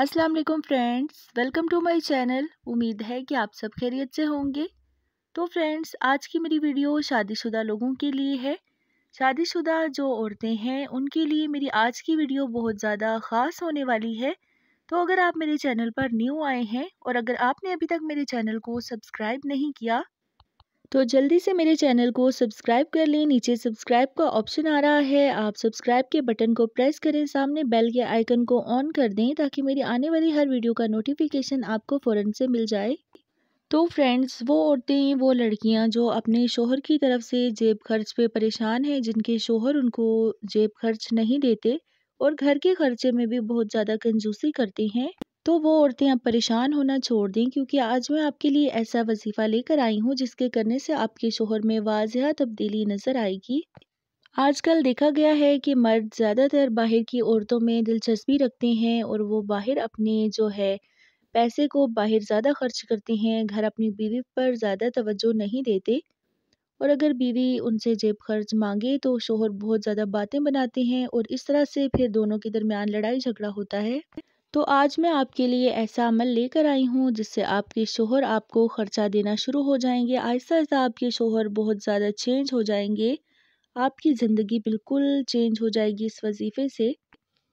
अस्सलाम वालेकुम friends welcome to my channel उम्मीद है कि आप सब खैरियत से होंगे तो फ्रेंड्स आज की मेरी वीडियो शादीशुदा लोगों के लिए है शादीशुदा जो औरतें हैं उनके लिए मेरी आज की वीडियो बहुत ज़्यादा ख़ास होने वाली है तो अगर आप मेरे चैनल पर न्यू आए हैं और अगर आपने अभी तक मेरे चैनल को सब्सक्राइब नहीं किया तो जल्दी से मेरे चैनल को सब्सक्राइब कर लें नीचे सब्सक्राइब का ऑप्शन आ रहा है आप सब्सक्राइब के बटन को प्रेस करें सामने बेल के आइकन को ऑन कर दें ताकि मेरी आने वाली हर वीडियो का नोटिफिकेशन आपको फ़ौरन से मिल जाए तो फ्रेंड्स वो औरतें वो लड़कियां जो अपने शोहर की तरफ से जेब खर्च पे परेशान हैं जिनके शोहर उनको जेब खर्च नहीं देते और घर के खर्चे में भी बहुत ज़्यादा कंजूसी करती हैं तो वो औरतें अब परेशान होना छोड़ दें क्योंकि आज मैं आपके लिए ऐसा वजीफ़ा लेकर आई हूँ जिसके करने से आपके शोहर में वाजह तब्दीली नज़र आएगी आजकल देखा गया है कि मर्द ज़्यादातर बाहर की औरतों में दिलचस्पी रखते हैं और वो बाहर अपने जो है पैसे को बाहर ज़्यादा खर्च करते हैं घर अपनी बीवी पर ज़्यादा तवज्जो नहीं देते और अगर बीवी उनसे जेब खर्च मांगे तो शोहर बहुत ज़्यादा बातें बनाते हैं और इस तरह से फिर दोनों के दरमियान लड़ाई झगड़ा होता है तो आज मैं आपके लिए ऐसा अमल लेकर आई हूँ जिससे आपके शोहर आपको ख़र्चा देना शुरू हो जाएंगे आहिस्ता आहिस्ता आपके शोहर बहुत ज़्यादा चेंज हो जाएंगे आपकी ज़िंदगी बिल्कुल चेंज हो जाएगी इस वजीफ़े से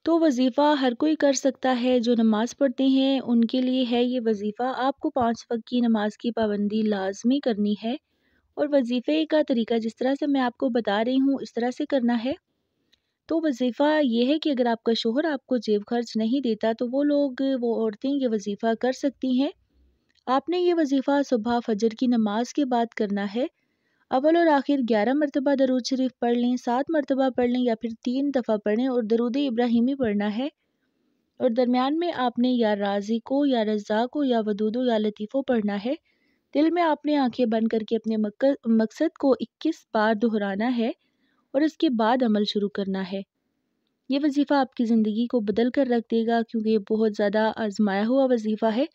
तो वजीफ़ा हर कोई कर सकता है जो नमाज़ पढ़ते हैं उनके लिए है ये वजीफ़ा आपको पाँच वक्त की नमाज़ की पाबंदी लाजमी करनी है और वजीफ़े का तरीका जिस तरह से मैं आपको बता रही हूँ इस तरह से करना है तो वजीफ़ा ये है कि अगर आपका शोहर आपको जेब खर्च नहीं देता तो वो लोग वो औरतें ये वजीफ़ा कर सकती हैं आपने ये वजीफ़ा सुबह फजर की नमाज के बाद करना है अवल और आखिर ग्यारह मरतबा दरूद शरीफ पढ़ लें सात मरतबा पढ़ लें या फिर तीन दफ़ा पढ़ें और दरूद इब्राहिमी पढ़ना है और दरमियान में आपने या राजी को या रज़ा को या वदूदो या लतीफ़ों पढ़ना है दिल में आपने आंखें बंद करके अपने मकसद को इक्कीस बार दोहराना है और इसके बाद अमल शुरू करना है ये वजीफ़ा आपकी ज़िंदगी को बदल कर रख देगा क्योंकि ये बहुत ज़्यादा आजमाया हुआ वजीफ़ा है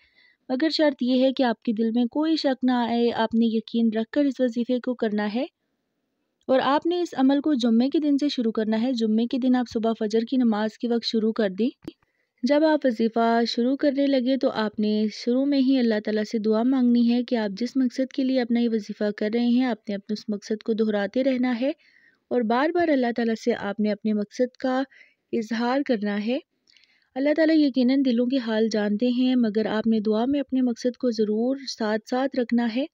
मगर शर्त यह है कि आपके दिल में कोई शक ना आए आपने यकीन रख कर इस वजीफ़े को करना है और आपने इस अमल को जुम्मे के दिन से शुरू करना है जुम्मे के दिन आप सुबह फजर की नमाज के वक्त शुरू कर दी जब आप वजीफ़ा शुरू करने लगे तो आपने शुरू में ही अल्लाह ताला से दुआ मांगनी है कि आप जिस मकसद के लिए अपना ये वजीफ़ा कर रहे हैं आपने अपने उस मकसद को दोहराते रहना है और बार बार अल्लाह ताला से आपने अपने मकसद का इजहार करना है अल्लाह ताला यकीनन दिलों के हाल जानते हैं मगर आपने दुआ में अपने मकसद को ज़रूर साथ साथ रखना है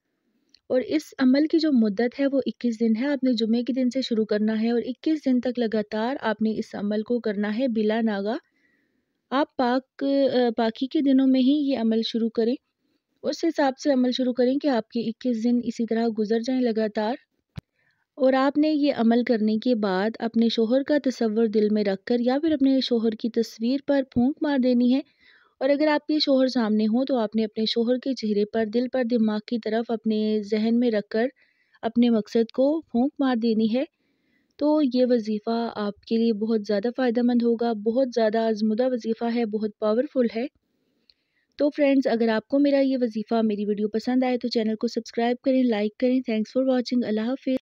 और इस अमल की जो मुद्दत है वो 21 दिन है आपने जुमे के दिन से शुरू करना है और 21 दिन तक लगातार आपने इस अमल को करना है बिला नागा आप पाक पाकी के दिनों में ही ये अमल शुरू करें उस हिसाब से अमल शुरू करें कि आपके 21 दिन इसी तरह गुजर जाएं लगातार और आपने ये अमल करने के बाद अपने शोहर का तस्वर दिल में रख कर या फिर अपने शोहर की तस्वीर पर फूंक मार देनी है और अगर आपके शोहर सामने हो तो आपने अपने शोहर के चेहरे पर दिल पर दिमाग की तरफ अपने जहन में रख कर अपने मकसद को फूंक मार देनी है तो ये वजीफ़ा आपके लिए बहुत ज़्यादा फ़ायदेमंद होगा बहुत ज़्यादा आजमुदा वजीफ़ा है बहुत पावरफुल है तो फ्रेंड्स अगर आपको मेरा ये वजीफ़ा मेरी वीडियो पसंद आए तो चैनल को सब्सक्राइब करें लाइक करें थैंक्स फॉर वॉचिंग अल्लाह हाफि